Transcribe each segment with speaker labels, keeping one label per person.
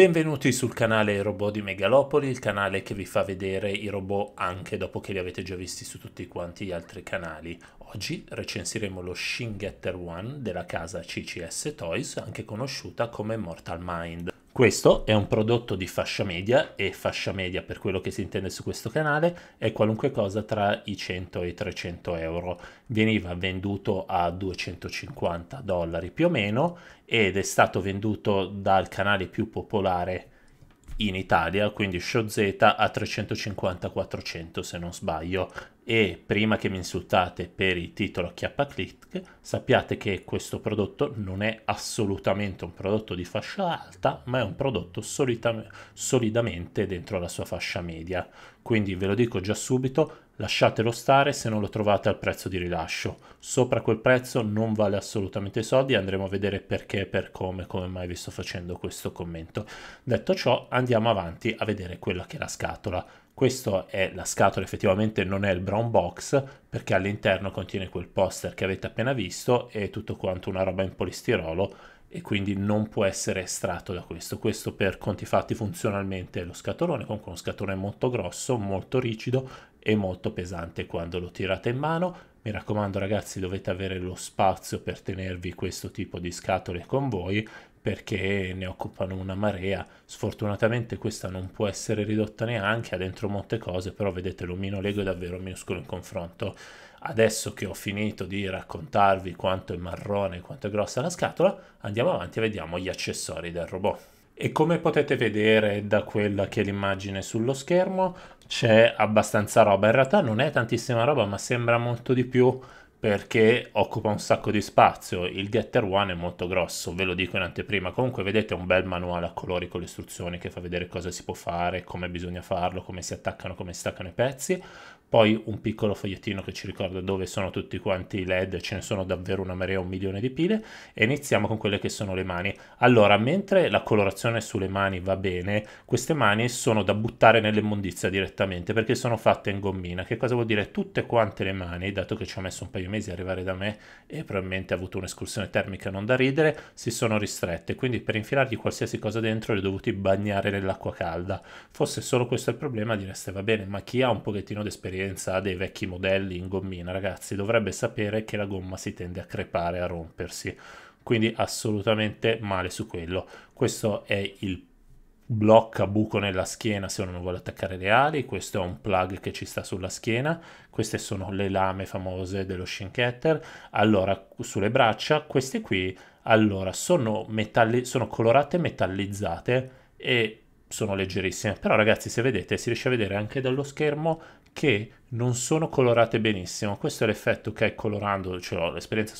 Speaker 1: Benvenuti sul canale Robot di Megalopoli, il canale che vi fa vedere i robot anche dopo che li avete già visti su tutti quanti gli altri canali. Oggi recensiremo lo Shingetter One della casa CCS Toys, anche conosciuta come Mortal Mind. Questo è un prodotto di fascia media e fascia media per quello che si intende su questo canale è qualunque cosa tra i 100 e i 300 euro. Veniva venduto a 250 dollari più o meno ed è stato venduto dal canale più popolare in Italia, quindi Show Z a 350-400 se non sbaglio, e prima che mi insultate per il titolo a click, sappiate che questo prodotto non è assolutamente un prodotto di fascia alta, ma è un prodotto solita- solidamente dentro la sua fascia media. Quindi ve lo dico già subito, lasciatelo stare se non lo trovate al prezzo di rilascio. Sopra quel prezzo non vale assolutamente soldi, andremo a vedere perché, per come, come mai vi sto facendo questo commento. Detto ciò, andiamo avanti a vedere quella che è la scatola questo è la scatola, effettivamente non è il brown box perché all'interno contiene quel poster che avete appena visto e tutto quanto una roba in polistirolo e quindi non può essere estratto da questo. Questo per conti fatti funzionalmente è lo scatolone, comunque uno scatolone molto grosso, molto rigido e molto pesante quando lo tirate in mano. Mi raccomando ragazzi dovete avere lo spazio per tenervi questo tipo di scatole con voi perché ne occupano una marea. Sfortunatamente questa non può essere ridotta neanche, ha dentro molte cose, però vedete l'omino Lego è davvero minuscolo in confronto. Adesso che ho finito di raccontarvi quanto è marrone e quanto è grossa la scatola, andiamo avanti e vediamo gli accessori del robot. E come potete vedere da quella che è l'immagine sullo schermo, c'è abbastanza roba. In realtà non è tantissima roba, ma sembra molto di più perché occupa un sacco di spazio. Il Getter One è molto grosso, ve lo dico in anteprima. Comunque vedete un bel manuale a colori con le istruzioni che fa vedere cosa si può fare, come bisogna farlo, come si attaccano, come si staccano i pezzi poi un piccolo fogliettino che ci ricorda dove sono tutti quanti i led, ce ne sono davvero una marea, un milione di pile, e iniziamo con quelle che sono le mani. Allora, mentre la colorazione sulle mani va bene, queste mani sono da buttare nell'immondizia direttamente perché sono fatte in gommina, che cosa vuol dire? Tutte quante le mani, dato che ci ha messo un paio di mesi a arrivare da me e probabilmente ha avuto un'escursione termica non da ridere, si sono ristrette, quindi per infilargli qualsiasi cosa dentro le ho dovuti bagnare nell'acqua calda. Fosse solo questo il problema direste va bene, ma chi ha un pochettino d'esperienza? esperienza ha dei vecchi modelli in gommina, ragazzi, dovrebbe sapere che la gomma si tende a crepare, a rompersi. Quindi assolutamente male su quello. Questo è il blocca buco nella schiena se uno non vuole attaccare le ali, questo è un plug che ci sta sulla schiena, queste sono le lame famose dello Shinketter, allora sulle braccia, queste qui allora sono, metalli- sono colorate metallizzate e sono leggerissime, però ragazzi se vedete si riesce a vedere anche dallo schermo che non sono colorate benissimo, questo è l'effetto che è colorando, cioè ho l'esperienza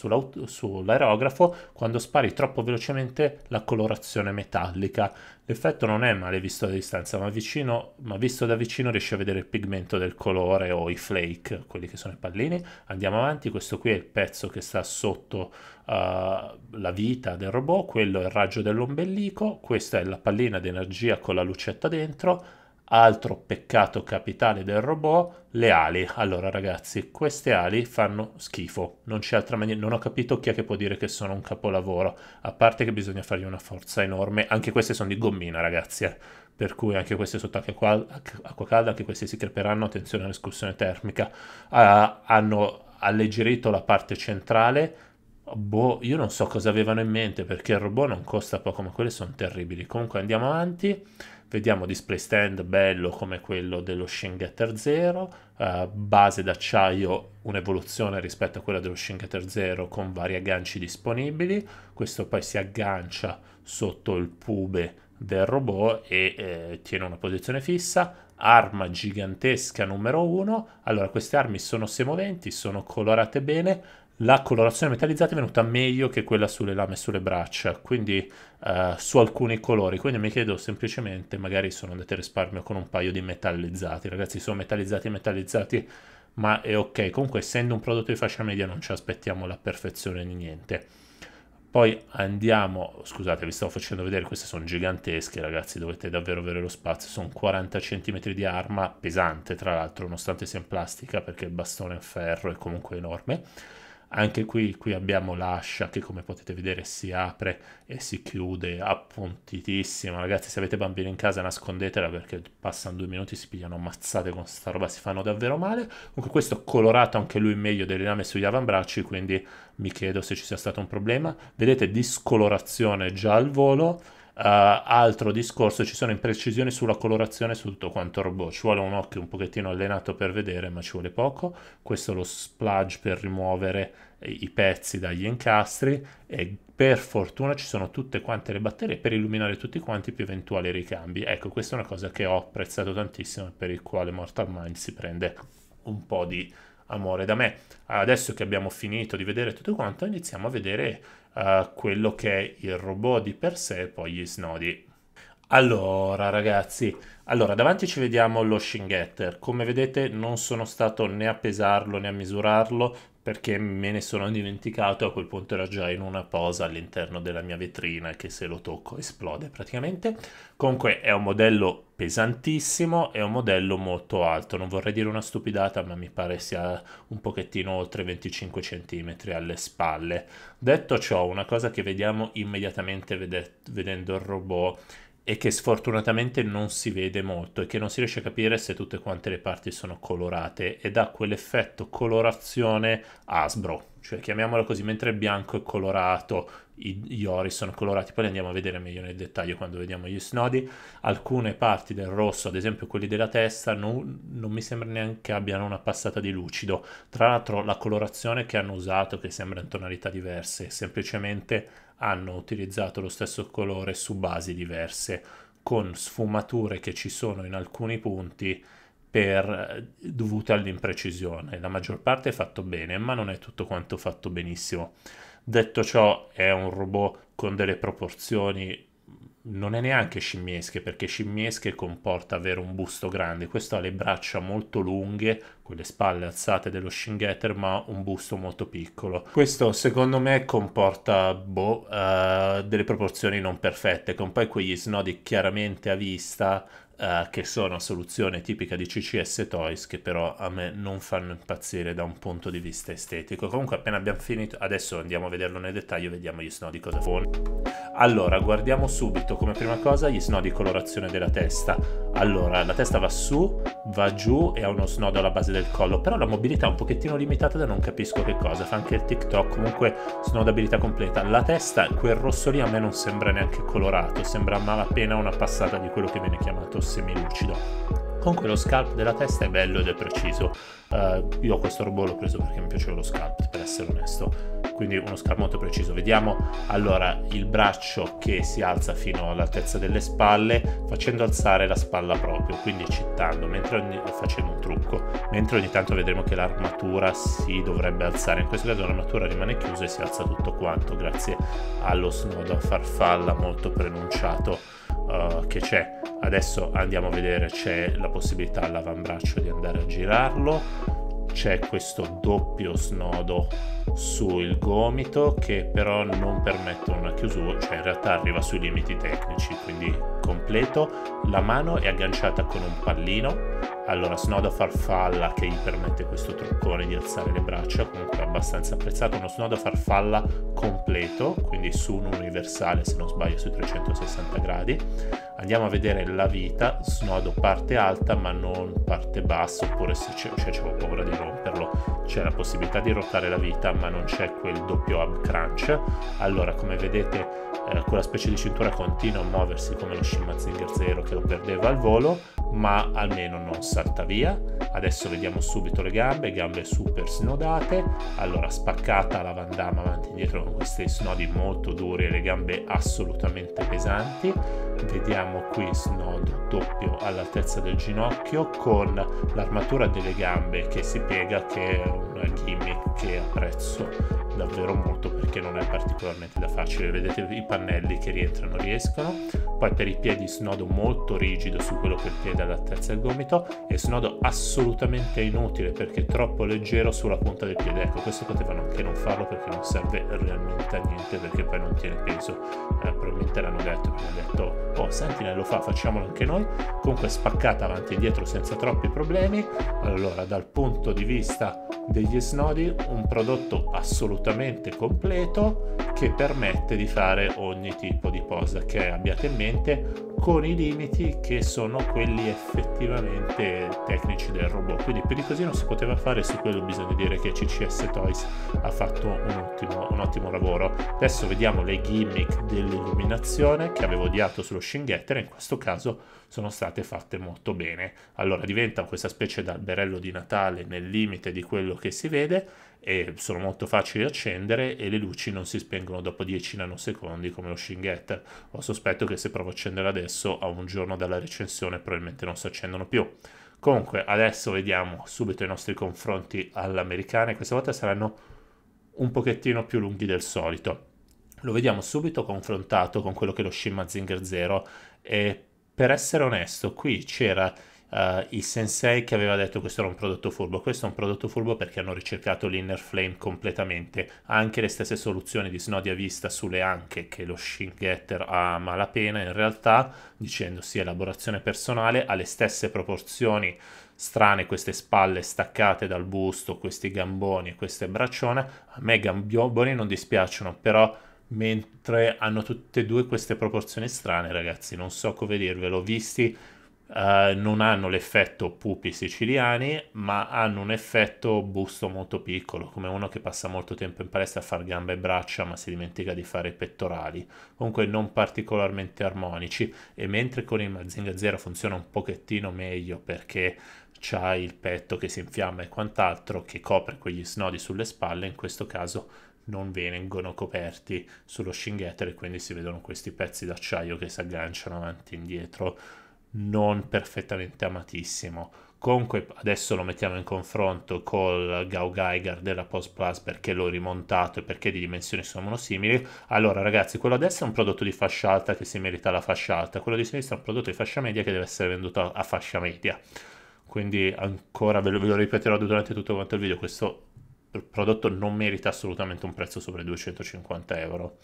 Speaker 1: sull'aerografo, quando spari troppo velocemente la colorazione metallica L'effetto non è male visto da distanza, ma, vicino, ma visto da vicino riesci a vedere il pigmento del colore o i flake, quelli che sono i pallini. Andiamo avanti, questo qui è il pezzo che sta sotto uh, la vita del robot, quello è il raggio dell'ombelico, questa è la pallina d'energia con la lucetta dentro, Altro peccato capitale del robot, le ali. Allora ragazzi, queste ali fanno schifo, non c'è altra maniera, non ho capito chi è che può dire che sono un capolavoro, a parte che bisogna fargli una forza enorme, anche queste sono di gommina ragazzi, eh. per cui anche queste sotto acqua, acqua calda, anche queste si creperanno, attenzione all'escursione termica, uh, hanno alleggerito la parte centrale, Boh, io non so cosa avevano in mente perché il robot non costa poco, ma quelle sono terribili. Comunque andiamo avanti, vediamo display stand bello come quello dello Shingetter Zero, eh, base d'acciaio, un'evoluzione rispetto a quella dello Shingetter Zero con vari agganci disponibili. Questo poi si aggancia sotto il pube del robot e eh, tiene una posizione fissa. Arma gigantesca numero 1. Allora, queste armi sono semoventi, sono colorate bene la colorazione metallizzata è venuta meglio che quella sulle lame e sulle braccia, quindi eh, su alcuni colori. Quindi mi chiedo semplicemente, magari sono andate a risparmio con un paio di metallizzati. Ragazzi, sono metallizzati e metallizzati, ma è ok. Comunque, essendo un prodotto di fascia media, non ci aspettiamo la perfezione di niente. Poi andiamo, scusate, vi stavo facendo vedere, queste sono gigantesche ragazzi, dovete davvero avere lo spazio, sono 40 cm di arma, pesante tra l'altro, nonostante sia in plastica perché il bastone in ferro è comunque enorme anche qui, qui abbiamo l'ascia che come potete vedere si apre e si chiude appuntitissima. Ragazzi se avete bambini in casa nascondetela perché passano due minuti si pigliano ammazzate con sta roba, si fanno davvero male. Comunque questo colorato anche lui meglio delle lame sugli avambracci, quindi mi chiedo se ci sia stato un problema. Vedete discolorazione già al volo eh, altro discorso, ci sono imprecisioni sulla colorazione su tutto quanto il robot, ci vuole un occhio un pochettino allenato per vedere, ma ci vuole poco, questo è lo splage per rimuovere i pezzi dagli incastri e per fortuna ci sono tutte quante le batterie per illuminare tutti quanti più eventuali ricambi. Ecco, questa è una cosa che ho apprezzato tantissimo e per il quale Mortal Mind si prende un po' di amore da me. Adesso che abbiamo finito di vedere tutto quanto, iniziamo a vedere eh, quello che è il robot di per sé e poi gli snodi. Allora ragazzi, allora davanti ci vediamo lo Shingetter, come vedete non sono stato né a pesarlo né a misurarlo, perché me ne sono dimenticato, a quel punto era già in una posa all'interno della mia vetrina che se lo tocco esplode praticamente. Comunque è un modello pesantissimo, è un modello molto alto, non vorrei dire una stupidata, ma mi pare sia un pochettino oltre 25 cm alle spalle. Detto ciò, una cosa che vediamo immediatamente vede- vedendo il robot e che sfortunatamente non si vede molto e che non si riesce a capire se tutte quante le parti sono colorate ed ha quell'effetto colorazione asbro, cioè chiamiamolo così, mentre il bianco è colorato, gli ori sono colorati, poi li andiamo a vedere meglio nel dettaglio quando vediamo gli snodi. Alcune parti del rosso, ad esempio quelli della testa, non, non mi sembra neanche abbiano una passata di lucido. Tra l'altro la colorazione che hanno usato, che sembra in tonalità diverse, semplicemente hanno utilizzato lo stesso colore su basi diverse, con sfumature che ci sono in alcuni punti per, eh, dovute all'imprecisione. La maggior parte è fatto bene, ma non è tutto quanto fatto benissimo. Detto ciò, è un robot con delle proporzioni non è neanche scimmiesche perché scimmiesche comporta avere un busto grande, questo ha le braccia molto lunghe, con le spalle alzate dello Shingetter ma un busto molto piccolo. Questo secondo me comporta boh, uh, delle proporzioni non perfette con poi quegli snodi chiaramente a vista uh, che sono soluzione tipica di CCS Toys che però a me non fanno impazzire da un punto di vista estetico. Comunque appena abbiamo finito, adesso andiamo a vederlo nel dettaglio vediamo gli snodi cosa fanno. Allora, guardiamo subito come prima cosa gli snodi colorazione della testa. Allora, la testa va su, va giù e ha uno snodo alla base del collo, però la mobilità è un pochettino limitata da non capisco che cosa, fa anche il TikTok, comunque snodabilità completa. La testa, quel rosso lì a me non sembra neanche colorato, sembra malapena una passata di quello che viene chiamato semilucido. Comunque lo scalp della testa è bello ed è preciso. Uh, io questo robot l'ho preso perché mi piaceva lo scalp, per essere onesto. Quindi uno scalp molto preciso. Vediamo allora il braccio che si alza fino all'altezza delle spalle, facendo alzare la spalla proprio, quindi citando, ogni... facendo un trucco. Mentre ogni tanto vedremo che l'armatura si dovrebbe alzare. In questo caso l'armatura rimane chiusa e si alza tutto quanto grazie allo snodo a farfalla molto pronunciato eh, che c'è. Adesso andiamo a vedere, c'è la possibilità all'avambraccio di andare a girarlo c'è questo doppio snodo sul gomito che però non permette una chiusura, cioè in realtà arriva sui limiti tecnici, quindi completo, la mano è agganciata con un pallino, allora snodo a farfalla che gli permette questo truccone di alzare le braccia, comunque abbastanza apprezzato, uno snodo a farfalla completo, quindi su un universale se non sbaglio sui 360 gradi, andiamo a vedere la vita, snodo parte alta ma non parte bassa, oppure se c'è, cioè, c'è paura di romperlo, c'è la possibilità di rotare la vita ma non c'è quel doppio hub crunch. Allora come vedete eh, quella specie di cintura continua a muoversi come lo Shimmazinger Zero che lo perdeva al volo, ma almeno non salta via. Adesso vediamo subito le gambe, gambe super snodate, allora spaccata la vandama avanti e indietro con questi snodi molto duri e le gambe assolutamente pesanti. Vediamo qui snodo doppio all'altezza del ginocchio con l'armatura delle gambe che si piega che è un un gimmick che apprezzo davvero molto perché non è particolarmente da facile. Vedete i pannelli che rientrano, riescono. Poi per i piedi snodo molto rigido su quello che il piede all'altezza del gomito e snodo assolutamente inutile perché è troppo leggero sulla punta del piede. Ecco, questo potevano anche non farlo perché non serve realmente a niente perché poi non tiene peso. Eh, probabilmente l'hanno detto, hanno detto, oh Sentinel lo fa, facciamolo anche noi. Comunque spaccata avanti e dietro senza troppi problemi. Allora, dal punto di vista degli snodi un prodotto assolutamente completo che permette di fare ogni tipo di posa che abbiate in mente con i limiti che sono quelli effettivamente tecnici del robot. Quindi più di così non si poteva fare, su quello bisogna dire che CCS Toys ha fatto un ottimo, un ottimo lavoro. Adesso vediamo le gimmick dell'illuminazione che avevo odiato sullo Shingetter, in questo caso sono state fatte molto bene. Allora diventa questa specie di alberello di Natale nel limite di quello che si vede e sono molto facili da accendere e le luci non si spengono dopo 10 nanosecondi come lo Shinget. Ho sospetto che se provo a accendere adesso a un giorno dalla recensione probabilmente non si accendono più. Comunque adesso vediamo subito i nostri confronti all'americana e questa volta saranno un pochettino più lunghi del solito. Lo vediamo subito confrontato con quello che è lo Shimazinger Zero e per essere onesto qui c'era uh, il sensei che aveva detto questo era un prodotto furbo. Questo è un prodotto furbo perché hanno ricercato l'inner flame completamente. Anche le stesse soluzioni di Snodia Vista sulle anche che lo Shin Getter ha malapena in realtà, dicendo sì, elaborazione personale, ha le stesse proporzioni strane queste spalle staccate dal busto, questi gamboni e queste braccione. A me i gamboni non dispiacciono, però mentre hanno tutte e due queste proporzioni strane, ragazzi, non so come dirvelo, visti eh, non hanno l'effetto pupi siciliani, ma hanno un effetto busto molto piccolo, come uno che passa molto tempo in palestra a fare gambe e braccia, ma si dimentica di fare i pettorali. Comunque non particolarmente armonici. E mentre con il Mazinga Zero funziona un pochettino meglio perché c'ha il petto che si infiamma e quant'altro che copre quegli snodi sulle spalle, in questo caso non vengono coperti sullo shingetter e quindi si vedono questi pezzi d'acciaio che si agganciano avanti e indietro non perfettamente amatissimo. Comunque adesso lo mettiamo in confronto col Gau Geiger della Post Plus perché l'ho rimontato e perché di dimensioni sono simili. Allora ragazzi, quello a destra è un prodotto di fascia alta che si merita la fascia alta, quello di sinistra è un prodotto di fascia media che deve essere venduto a fascia media. Quindi ancora ve lo, ve lo ripeterò durante tutto quanto il video, questo prodotto non merita assolutamente un prezzo sopra i 250 euro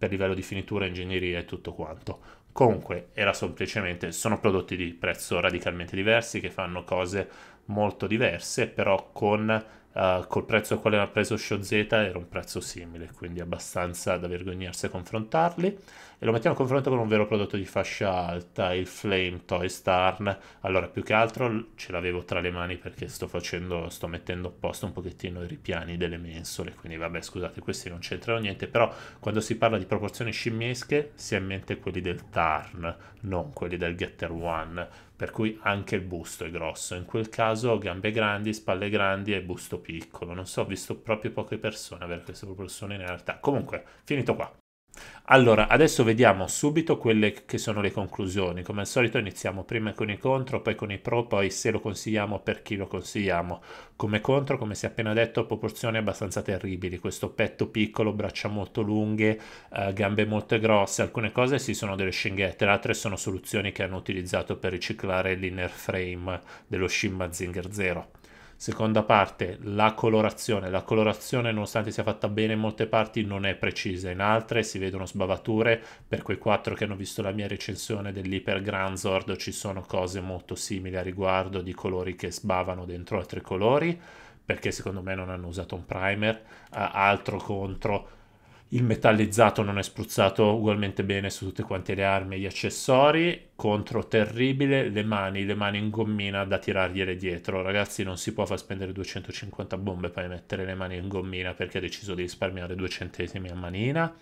Speaker 1: per livello di finitura, ingegneria e tutto quanto. Comunque era semplicemente, sono prodotti di prezzo radicalmente diversi che fanno cose molto diverse, però con Uh, col prezzo a quale ha preso Show Z era un prezzo simile, quindi abbastanza da vergognarsi a confrontarli e lo mettiamo a confronto con un vero prodotto di fascia alta, il Flame Toy Star, allora più che altro ce l'avevo tra le mani perché sto facendo, sto mettendo a posto un pochettino i ripiani delle mensole, quindi vabbè scusate questi non c'entrano niente, però quando si parla di proporzioni scimmiesche si ha in mente quelli del Tarn, non quelli del Getter One, per cui anche il busto è grosso. In quel caso gambe grandi, spalle grandi e busto piccolo. Non so, ho visto proprio poche persone avere queste proporzioni in realtà. Comunque, finito qua. Allora, adesso vediamo subito quelle che sono le conclusioni. Come al solito iniziamo prima con i contro, poi con i pro, poi se lo consigliamo, per chi lo consigliamo. Come contro, come si è appena detto, proporzioni abbastanza terribili. Questo petto piccolo, braccia molto lunghe, eh, gambe molto grosse. Alcune cose sì sono delle scinghette, altre sono soluzioni che hanno utilizzato per riciclare l'inner frame dello Shimba Zinger Zero. Seconda parte, la colorazione. La colorazione, nonostante sia fatta bene in molte parti, non è precisa. In altre si vedono sbavature. Per quei quattro che hanno visto la mia recensione dell'Hyper Granzord ci sono cose molto simili a riguardo di colori che sbavano dentro altri colori, perché secondo me non hanno usato un primer. Uh, altro contro il metallizzato non è spruzzato ugualmente bene su tutte quante le armi e gli accessori. Contro terribile, le mani, le mani in gommina da tirargliele dietro. Ragazzi, non si può far spendere 250 bombe e poi mettere le mani in gommina perché ha deciso di risparmiare due centesimi a manina.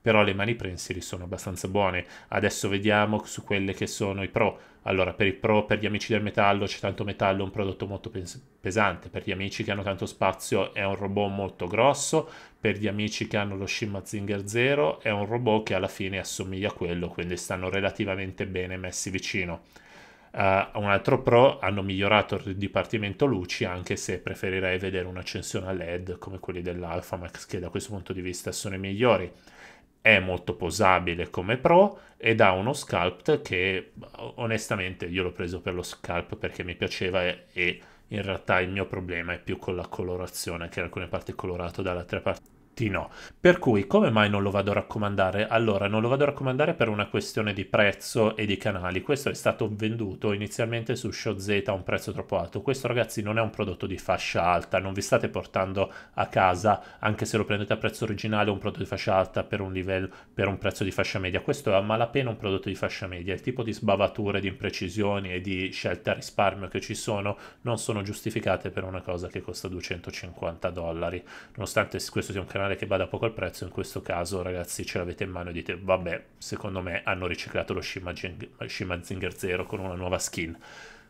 Speaker 1: Però le mani prensili sono abbastanza buone. Adesso vediamo su quelle che sono i pro. Allora, per i pro, per gli amici del metallo, c'è tanto metallo, è un prodotto molto pes- pesante. Per gli amici che hanno tanto spazio, è un robot molto grosso per gli amici che hanno lo Shimmazinger Zero, è un robot che alla fine assomiglia a quello, quindi stanno relativamente bene messi vicino. Uh, un altro pro hanno migliorato il dipartimento luci anche se preferirei vedere un'accensione a LED come quelli dell'Alphamax che da questo punto di vista sono i migliori è molto posabile come pro ed ha uno sculpt che onestamente io l'ho preso per lo scalp perché mi piaceva e, e in realtà il mio problema è più con la colorazione che in alcune parti è colorato dall'altra parte tutti no. Per cui come mai non lo vado a raccomandare? Allora, non lo vado a raccomandare per una questione di prezzo e di canali. Questo è stato venduto inizialmente su ShowZ a un prezzo troppo alto. Questo ragazzi non è un prodotto di fascia alta, non vi state portando a casa, anche se lo prendete a prezzo originale, un prodotto di fascia alta per un livello per un prezzo di fascia media. Questo è a malapena un prodotto di fascia media. Il tipo di sbavature, di imprecisioni e di scelte a risparmio che ci sono non sono giustificate per una cosa che costa 250 dollari. Nonostante questo sia un canale canale che vada poco al prezzo, in questo caso ragazzi ce l'avete in mano e dite vabbè, secondo me hanno riciclato lo Shimazinger Zero con una nuova skin.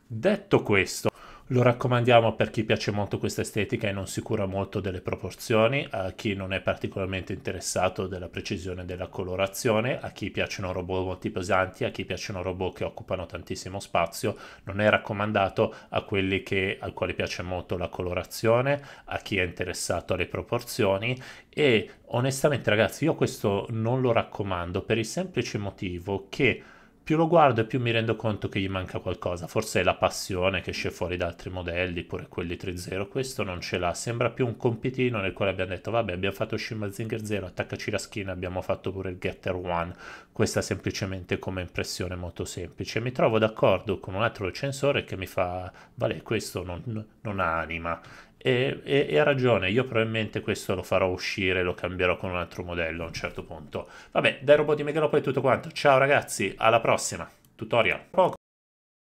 Speaker 1: Detto questo, lo raccomandiamo per chi piace molto questa estetica e non si cura molto delle proporzioni, a chi non è particolarmente interessato della precisione della colorazione, a chi piacciono robot molto pesanti, a chi piacciono robot che occupano tantissimo spazio, non è raccomandato a quelli che, al quale piace molto la colorazione, a chi è interessato alle proporzioni e onestamente ragazzi io questo non lo raccomando per il semplice motivo che più lo guardo e più mi rendo conto che gli manca qualcosa. Forse è la passione che esce fuori da altri modelli, pure quelli 3-0. Questo non ce l'ha. Sembra più un compitino nel quale abbiamo detto: Vabbè, abbiamo fatto Shimmazinger 0, attaccaci la schiena, abbiamo fatto pure il Getter 1. Questa semplicemente come impressione molto semplice. Mi trovo d'accordo con un altro recensore che mi fa: Vale, questo non, non ha anima. E, e, ha ragione, io probabilmente questo lo farò uscire, lo cambierò con un altro modello a un certo punto. Vabbè, dai robot di Megalopoli è tutto quanto. Ciao ragazzi, alla prossima. Tutorial.